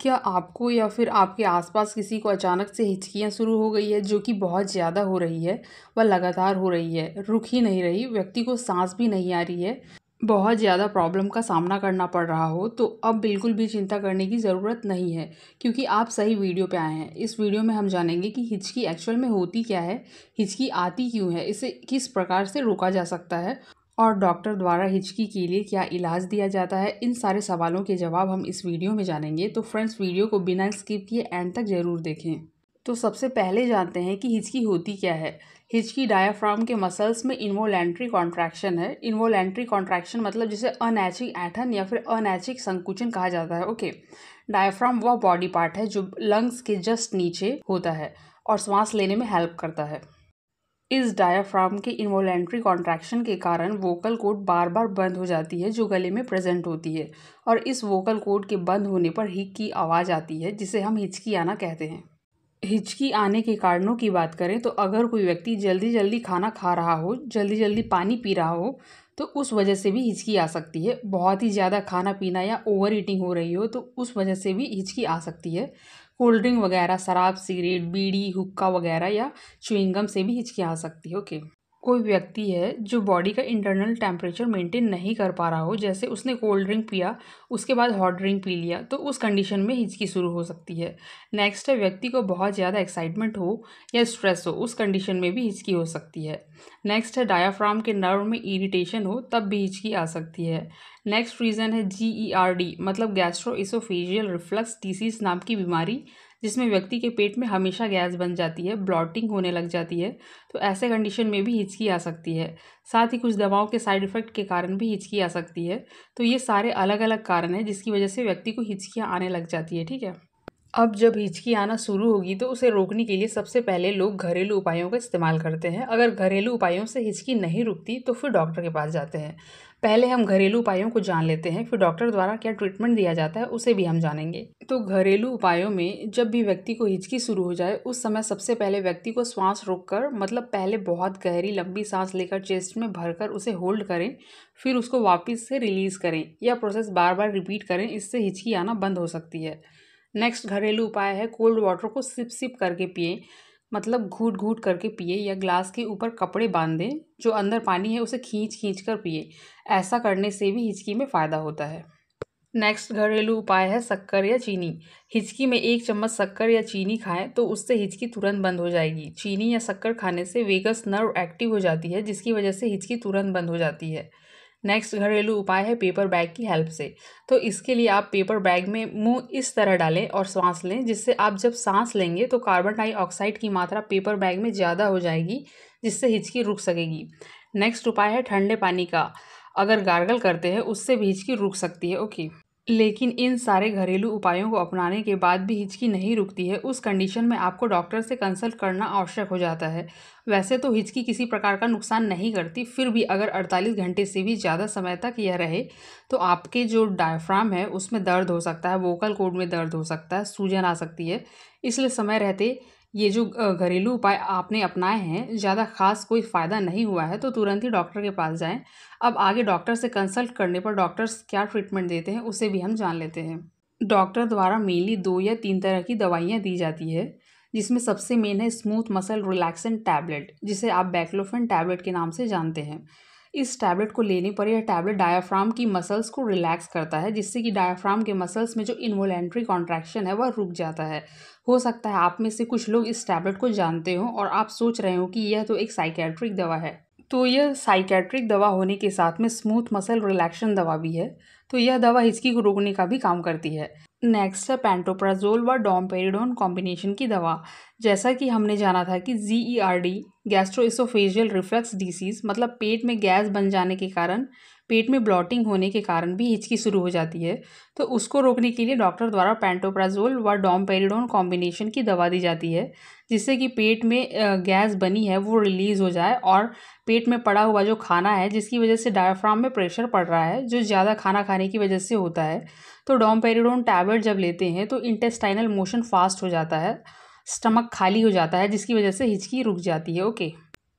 क्या आपको या फिर आपके आसपास किसी को अचानक से हिचकियाँ शुरू हो गई है जो कि बहुत ज़्यादा हो रही है व लगातार हो रही है रुक ही नहीं रही व्यक्ति को सांस भी नहीं आ रही है बहुत ज़्यादा प्रॉब्लम का सामना करना पड़ रहा हो तो अब बिल्कुल भी चिंता करने की ज़रूरत नहीं है क्योंकि आप सही वीडियो पे आए हैं इस वीडियो में हम जानेंगे कि हिचकी एक्चुअल में होती क्या है हिचकी आती क्यों है इसे किस प्रकार से रोका जा सकता है और डॉक्टर द्वारा हिचकी के लिए क्या इलाज दिया जाता है इन सारे सवालों के जवाब हम इस वीडियो में जानेंगे तो फ्रेंड्स वीडियो को बिना स्किप किए एंड तक ज़रूर देखें तो सबसे पहले जानते हैं कि हिचकी होती क्या है हिचकी डायाफ्राम के मसल्स में इन्वोलेंट्री कॉन्ट्रैक्शन है इन्वोलेंट्री कॉन्ट्रैक्शन मतलब जिसे अनैचिक ऐठन या फिर अनैचिक संकुचन कहा जाता है ओके डायाफ्राम वह बॉडी पार्ट है जो लंग्स के जस्ट नीचे होता है और सांस लेने में हेल्प करता है इस डायाफ्राम के इन्वोलेंट्री कॉन्ट्रैक्शन के कारण वोकल कोड बार बार बंद हो जाती है जो गले में प्रेजेंट होती है और इस वोकल कोड के बंद होने पर हिक की आवाज़ आती है जिसे हम हिचकी आना कहते हैं हिचकी आने के कारणों की बात करें तो अगर कोई व्यक्ति जल्दी जल्दी खाना खा रहा हो जल्दी जल्दी पानी पी रहा हो तो उस वजह से भी हिचकी आ सकती है बहुत ही ज़्यादा खाना पीना या ओवर ईटिंग हो रही हो तो उस वजह से भी हिचकी आ सकती है कोल्ड ड्रिंक वगैरह शराब सिगरेट बीड़ी हुक्का वगैरह या च्युइंगम से भी हिचकी आ सकती है ओके कोई व्यक्ति है जो बॉडी का इंटरनल टेम्परेचर मेंटेन नहीं कर पा रहा हो जैसे उसने कोल्ड ड्रिंक पिया उसके बाद हॉट ड्रिंक पी लिया तो उस कंडीशन में हिचकी शुरू हो सकती है नेक्स्ट है व्यक्ति को बहुत ज़्यादा एक्साइटमेंट हो या स्ट्रेस हो उस कंडीशन में भी हिचकी हो सकती है नेक्स्ट है डायाफ्राम के नर्व में इरीटेशन हो तब भी हिचकी आ सकती है नेक्स्ट रीज़न है जी ई आर डी मतलब गैस्ट्रो इसोफेजियल रिफ्लक्स टीसीस नाम की बीमारी जिसमें व्यक्ति के पेट में हमेशा गैस बन जाती है ब्लॉटिंग होने लग जाती है तो ऐसे कंडीशन में भी हिचकी आ सकती है साथ ही कुछ दवाओं के साइड इफ़ेक्ट के कारण भी हिचकी आ सकती है तो ये सारे अलग अलग कारण हैं जिसकी वजह से व्यक्ति को हिचकियाँ आने लग जाती है ठीक है अब जब हिचकी आना शुरू होगी तो उसे रोकने के लिए सबसे पहले लोग घरेलू उपायों का इस्तेमाल करते हैं अगर घरेलू उपायों से हिचकी नहीं रुकती तो फिर डॉक्टर के पास जाते हैं पहले हम घरेलू उपायों को जान लेते हैं फिर डॉक्टर द्वारा क्या ट्रीटमेंट दिया जाता है उसे भी हम जानेंगे तो घरेलू उपायों में जब भी व्यक्ति को हिचकी शुरू हो जाए उस समय सबसे पहले व्यक्ति को सांस रोककर मतलब पहले बहुत गहरी लंबी सांस लेकर चेस्ट में भरकर उसे होल्ड करें फिर उसको वापस से रिलीज़ करें यह प्रोसेस बार बार रिपीट करें इससे हिचकी आना बंद हो सकती है नेक्स्ट घरेलू उपाय है कोल्ड वाटर को सिप सिप करके पिएं मतलब घूट घूट करके पिए या ग्लास के ऊपर कपड़े बांध दें जो अंदर पानी है उसे खींच खींच कर पिए ऐसा करने से भी हिचकी में फ़ायदा होता है नेक्स्ट घरेलू उपाय है शक्कर या चीनी हिचकी में एक चम्मच शक्कर या चीनी खाएं तो उससे हिचकी तुरंत बंद हो जाएगी चीनी या शक्कर खाने से वेगस नर्व एक्टिव हो जाती है जिसकी वजह से हिचकी तुरंत बंद हो जाती है नेक्स्ट घरेलू उपाय है पेपर बैग की हेल्प से तो इसके लिए आप पेपर बैग में मुंह इस तरह डालें और सांस लें जिससे आप जब सांस लेंगे तो कार्बन डाइऑक्साइड की मात्रा पेपर बैग में ज़्यादा हो जाएगी जिससे हिचकी रुक सकेगी नेक्स्ट उपाय है ठंडे पानी का अगर गार्गल करते हैं उससे भी हिचकी रुक सकती है ओके लेकिन इन सारे घरेलू उपायों को अपनाने के बाद भी हिचकी नहीं रुकती है उस कंडीशन में आपको डॉक्टर से कंसल्ट करना आवश्यक हो जाता है वैसे तो हिचकी किसी प्रकार का नुकसान नहीं करती फिर भी अगर 48 घंटे से भी ज़्यादा समय तक यह रहे तो आपके जो डायफ्राम है उसमें दर्द हो सकता है वोकल कोड में दर्द हो सकता है सूजन आ सकती है इसलिए समय रहते ये जो घरेलू उपाय आपने अपनाए हैं ज़्यादा खास कोई फ़ायदा नहीं हुआ है तो तुरंत ही डॉक्टर के पास जाएं अब आगे डॉक्टर से कंसल्ट करने पर डॉक्टर्स क्या ट्रीटमेंट देते हैं उसे भी हम जान लेते हैं डॉक्टर द्वारा मेनली दो या तीन तरह की दवाइयाँ दी जाती है जिसमें सबसे मेन है स्मूथ मसल रिलैक्सेंट टैबलेट जिसे आप बैक्लोफेन टैबलेट के नाम से जानते हैं इस टैबलेट को लेने पर यह टैबलेट डायाफ्राम की मसल्स को रिलैक्स करता है जिससे कि डायाफ्राम के मसल्स में जो इन्वोलेंट्री कॉन्ट्रैक्शन है वह रुक जाता है हो सकता है आप में से कुछ लोग इस टैबलेट को जानते हो और आप सोच रहे हो कि यह तो एक साइकेट्रिक दवा है तो यह साइकेट्रिक दवा होने के साथ में स्मूथ मसल रिलैक्शन दवा भी है तो यह दवा हिचकी को रोकने का भी काम करती है नेक्स्ट है पेंटोप्राजोल व डोमपेरिडोन कॉम्बिनेशन की दवा जैसा कि हमने जाना था कि G E R D gastroesophageal reflux disease मतलब पेट में गैस बन जाने के कारण पेट में ब्लॉटिंग होने के कारण भी हिचकी शुरू हो जाती है तो उसको रोकने के लिए डॉक्टर द्वारा पेंटोप्राजोल व डोमपेरिडोन कॉम्बिनेशन की दवा दी जाती है जिससे कि पेट में गैस बनी है वो रिलीज़ हो जाए और पेट में पड़ा हुआ जो खाना है जिसकी वजह से डायफ्राम में प्रेशर पड़ रहा है जो ज़्यादा खाना खाने की वजह से होता है तो डोमपेरिडोन टैबलेट जब लेते हैं तो इंटेस्टाइनल मोशन फास्ट हो जाता है स्टमक खाली हो जाता है जिसकी वजह से हिचकी रुक जाती है ओके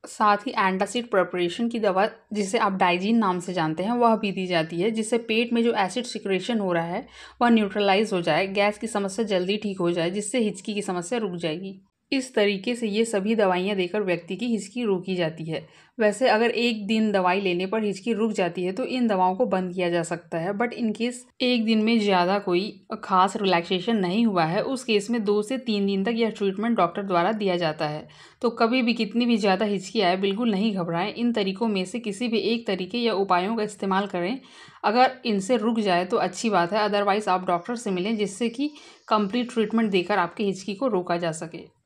साथ ही एंटासिड प्रिपरेशन की दवा जिसे आप डाइजीन नाम से जानते हैं वह भी दी जाती है जिससे पेट में जो एसिड सिक्रेशन हो रहा है वह न्यूट्रलाइज हो जाए गैस की समस्या जल्दी ठीक हो जाए जिससे हिचकी की समस्या रुक जाएगी इस तरीके से ये सभी दवाइयाँ देकर व्यक्ति की हिचकी रोकी जाती है वैसे अगर एक दिन दवाई लेने पर हिचकी रुक जाती है तो इन दवाओं को बंद किया जा सकता है बट इन केस एक दिन में ज़्यादा कोई खास रिलैक्सेशन नहीं हुआ है उस केस में दो से तीन दिन तक यह ट्रीटमेंट डॉक्टर द्वारा दिया जाता है तो कभी भी कितनी भी ज़्यादा हिचकी आए बिल्कुल नहीं घबराएं इन तरीकों में से किसी भी एक तरीके या उपायों का इस्तेमाल करें अगर इनसे रुक जाए तो अच्छी बात है अदरवाइज़ आप डॉक्टर से मिलें जिससे कि कम्प्लीट ट्रीटमेंट देकर आपकी हिचकी को रोका जा सके